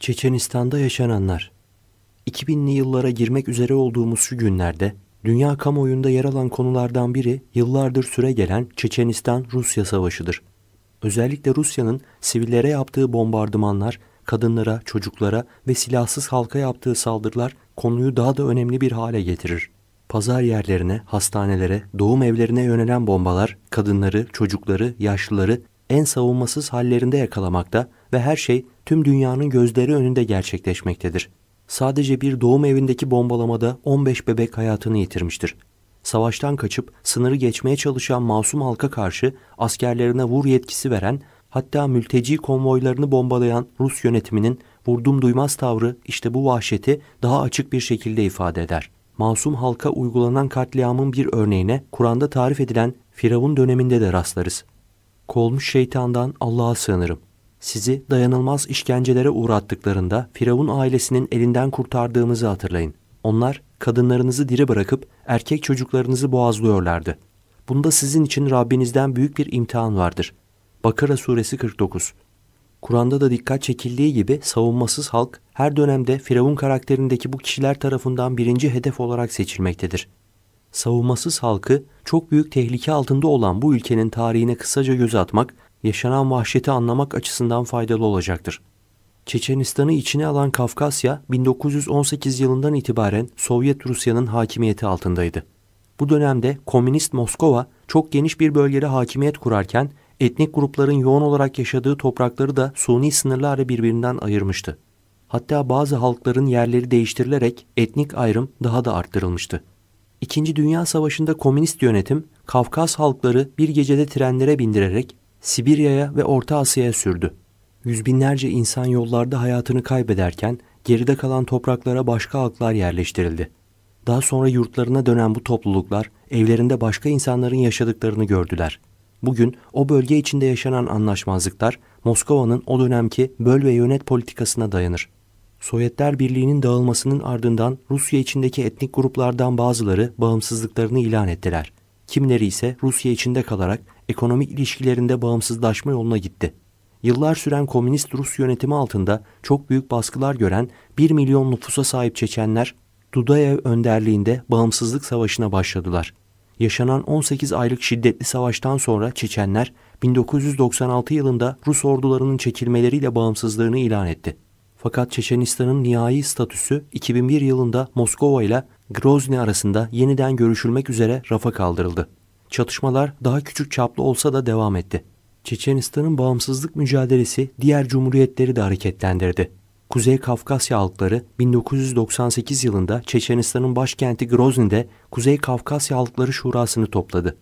Çeçenistan'da yaşananlar. 2000'li yıllara girmek üzere olduğumuz şu günlerde dünya kamuoyunda yer alan konulardan biri yıllardır süre gelen Çeçenistan-Rusya savaşıdır. Özellikle Rusya'nın sivillere yaptığı bombardımanlar, kadınlara, çocuklara ve silahsız halka yaptığı saldırılar konuyu daha da önemli bir hale getirir. Pazar yerlerine, hastanelere, doğum evlerine yönelen bombalar kadınları, çocukları, yaşlıları en savunmasız hallerinde yakalamakta ve her şey tüm dünyanın gözleri önünde gerçekleşmektedir. Sadece bir doğum evindeki bombalamada 15 bebek hayatını yitirmiştir. Savaştan kaçıp sınırı geçmeye çalışan masum halka karşı askerlerine vur yetkisi veren, hatta mülteci konvoylarını bombalayan Rus yönetiminin vurdum duymaz tavrı işte bu vahşeti daha açık bir şekilde ifade eder. Masum halka uygulanan katliamın bir örneğine Kur'an'da tarif edilen Firavun döneminde de rastlarız. Kolmuş şeytandan Allah'a sığınırım. Sizi dayanılmaz işkencelere uğrattıklarında Firavun ailesinin elinden kurtardığımızı hatırlayın. Onlar kadınlarınızı diri bırakıp erkek çocuklarınızı boğazlıyorlardı. Bunda sizin için Rabbinizden büyük bir imtihan vardır. Bakara suresi 49 Kur'an'da da dikkat çekildiği gibi savunmasız halk her dönemde Firavun karakterindeki bu kişiler tarafından birinci hedef olarak seçilmektedir. Savunmasız halkı çok büyük tehlike altında olan bu ülkenin tarihine kısaca göz atmak yaşanan vahşeti anlamak açısından faydalı olacaktır. Çeçenistan'ı içine alan Kafkasya 1918 yılından itibaren Sovyet Rusya'nın hakimiyeti altındaydı. Bu dönemde komünist Moskova çok geniş bir bölgede hakimiyet kurarken etnik grupların yoğun olarak yaşadığı toprakları da suni sınırlarla birbirinden ayırmıştı. Hatta bazı halkların yerleri değiştirilerek etnik ayrım daha da arttırılmıştı. İkinci Dünya Savaşı'nda komünist yönetim Kafkas halkları bir gecede trenlere bindirerek Sibirya'ya ve Orta Asya'ya sürdü. Yüzbinlerce insan yollarda hayatını kaybederken geride kalan topraklara başka halklar yerleştirildi. Daha sonra yurtlarına dönen bu topluluklar evlerinde başka insanların yaşadıklarını gördüler. Bugün o bölge içinde yaşanan anlaşmazlıklar Moskova'nın o dönemki böl ve yönet politikasına dayanır. Sovyetler Birliği'nin dağılmasının ardından Rusya içindeki etnik gruplardan bazıları bağımsızlıklarını ilan ettiler. Kimleri ise Rusya içinde kalarak ekonomik ilişkilerinde bağımsızlaşma yoluna gitti. Yıllar süren komünist Rus yönetimi altında çok büyük baskılar gören 1 milyon nüfusa sahip Çeçenler Dudayev önderliğinde bağımsızlık savaşına başladılar. Yaşanan 18 aylık şiddetli savaştan sonra Çeçenler 1996 yılında Rus ordularının çekilmeleriyle bağımsızlığını ilan etti. Fakat Çeçenistan'ın nihai statüsü 2001 yılında Moskova ile Grozny arasında yeniden görüşülmek üzere rafa kaldırıldı. Çatışmalar daha küçük çaplı olsa da devam etti. Çeçenistan'ın bağımsızlık mücadelesi diğer cumhuriyetleri de hareketlendirdi. Kuzey Kafkasya halkları 1998 yılında Çeçenistan'ın başkenti Grozny'de Kuzey Kafkasya Halkları Şurası'nı topladı.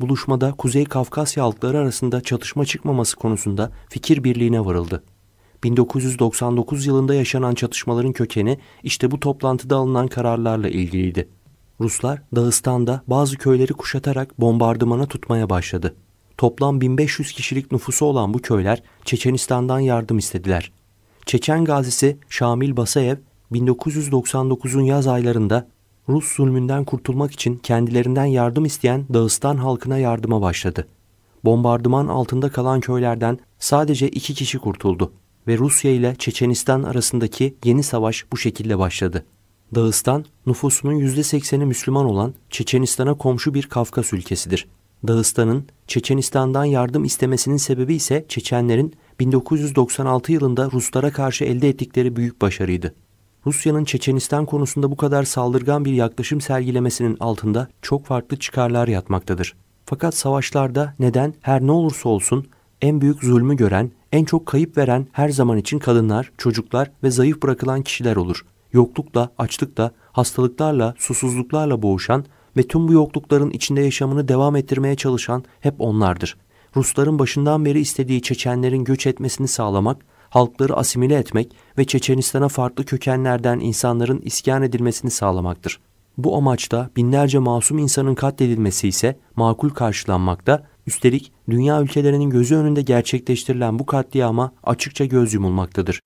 Buluşmada Kuzey Kafkasya halkları arasında çatışma çıkmaması konusunda fikir birliğine varıldı. 1999 yılında yaşanan çatışmaların kökeni işte bu toplantıda alınan kararlarla ilgiliydi. Ruslar Dağıstan'da bazı köyleri kuşatarak bombardımana tutmaya başladı. Toplam 1500 kişilik nüfusu olan bu köyler Çeçenistan'dan yardım istediler. Çeçen gazisi Şamil Basayev 1999'un yaz aylarında Rus zulmünden kurtulmak için kendilerinden yardım isteyen Dağıstan halkına yardıma başladı. Bombardıman altında kalan köylerden sadece iki kişi kurtuldu ve Rusya ile Çeçenistan arasındaki yeni savaş bu şekilde başladı. Dağıstan, nüfusunun %80'i Müslüman olan Çeçenistan'a komşu bir Kafkas ülkesidir. Dağıstan'ın Çeçenistan'dan yardım istemesinin sebebi ise Çeçenlerin 1996 yılında Ruslara karşı elde ettikleri büyük başarıydı. Rusya'nın Çeçenistan konusunda bu kadar saldırgan bir yaklaşım sergilemesinin altında çok farklı çıkarlar yatmaktadır. Fakat savaşlarda neden her ne olursa olsun en büyük zulmü gören, en çok kayıp veren her zaman için kadınlar, çocuklar ve zayıf bırakılan kişiler olur. Yoklukla, açlıkla, hastalıklarla, susuzluklarla boğuşan ve tüm bu yoklukların içinde yaşamını devam ettirmeye çalışan hep onlardır. Rusların başından beri istediği Çeçenlerin göç etmesini sağlamak, halkları asimile etmek ve Çeçenistan'a farklı kökenlerden insanların iskan edilmesini sağlamaktır. Bu amaçta binlerce masum insanın katledilmesi ise makul karşılanmakta Üstelik dünya ülkelerinin gözü önünde gerçekleştirilen bu katliama açıkça göz yumulmaktadır.